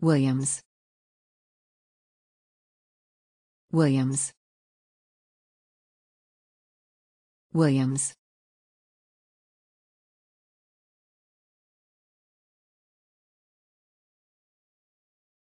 Williams Williams Williams